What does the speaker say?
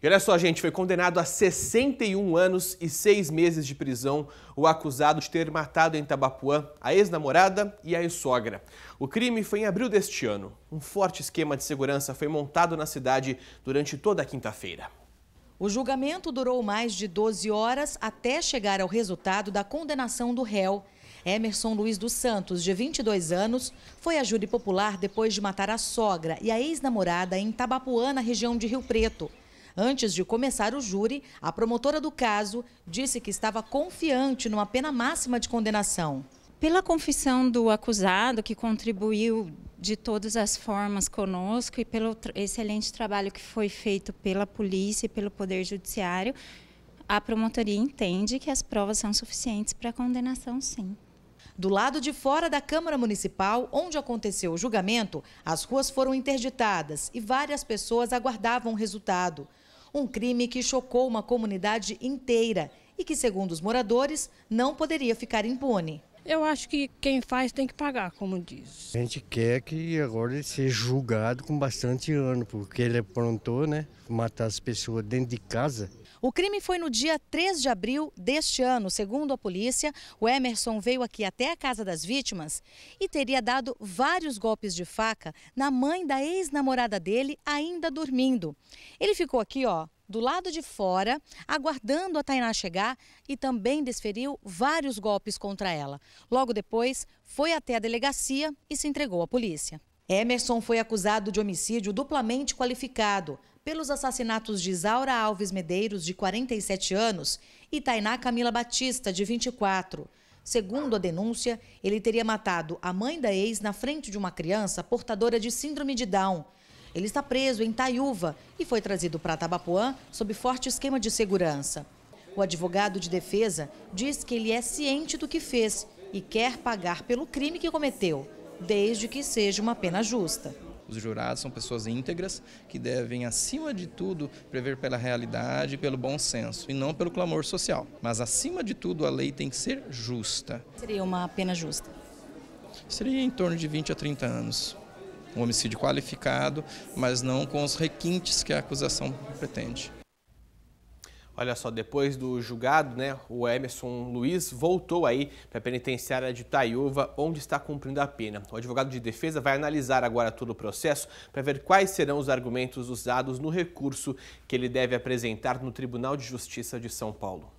E olha só, gente, foi condenado a 61 anos e 6 meses de prisão o acusado de ter matado em Tabapuã a ex-namorada e a ex-sogra. O crime foi em abril deste ano. Um forte esquema de segurança foi montado na cidade durante toda a quinta-feira. O julgamento durou mais de 12 horas até chegar ao resultado da condenação do réu. Emerson Luiz dos Santos, de 22 anos, foi a júri popular depois de matar a sogra e a ex-namorada em Tabapuã, na região de Rio Preto. Antes de começar o júri, a promotora do caso disse que estava confiante numa pena máxima de condenação. Pela confissão do acusado, que contribuiu de todas as formas conosco e pelo excelente trabalho que foi feito pela polícia e pelo Poder Judiciário, a promotoria entende que as provas são suficientes para a condenação, sim. Do lado de fora da Câmara Municipal, onde aconteceu o julgamento, as ruas foram interditadas e várias pessoas aguardavam o resultado. Um crime que chocou uma comunidade inteira e que, segundo os moradores, não poderia ficar impune. Eu acho que quem faz tem que pagar, como diz. A gente quer que agora ele seja julgado com bastante ano, porque ele aprontou, né? Matar as pessoas dentro de casa. O crime foi no dia 3 de abril deste ano. Segundo a polícia, o Emerson veio aqui até a casa das vítimas e teria dado vários golpes de faca na mãe da ex-namorada dele, ainda dormindo. Ele ficou aqui, ó, do lado de fora, aguardando a Tainá chegar e também desferiu vários golpes contra ela. Logo depois, foi até a delegacia e se entregou à polícia. Emerson foi acusado de homicídio duplamente qualificado pelos assassinatos de Isaura Alves Medeiros, de 47 anos, e Tainá Camila Batista, de 24. Segundo a denúncia, ele teria matado a mãe da ex na frente de uma criança portadora de síndrome de Down ele está preso em Taiúva e foi trazido para Tabapuã sob forte esquema de segurança. O advogado de defesa diz que ele é ciente do que fez e quer pagar pelo crime que cometeu, desde que seja uma pena justa. Os jurados são pessoas íntegras que devem, acima de tudo, prever pela realidade e pelo bom senso e não pelo clamor social. Mas, acima de tudo, a lei tem que ser justa. Seria uma pena justa? Seria em torno de 20 a 30 anos um homicídio qualificado, mas não com os requintes que a acusação pretende. Olha só, depois do julgado, né, o Emerson Luiz voltou aí para a penitenciária de Taiúva, onde está cumprindo a pena. O advogado de defesa vai analisar agora todo o processo para ver quais serão os argumentos usados no recurso que ele deve apresentar no Tribunal de Justiça de São Paulo.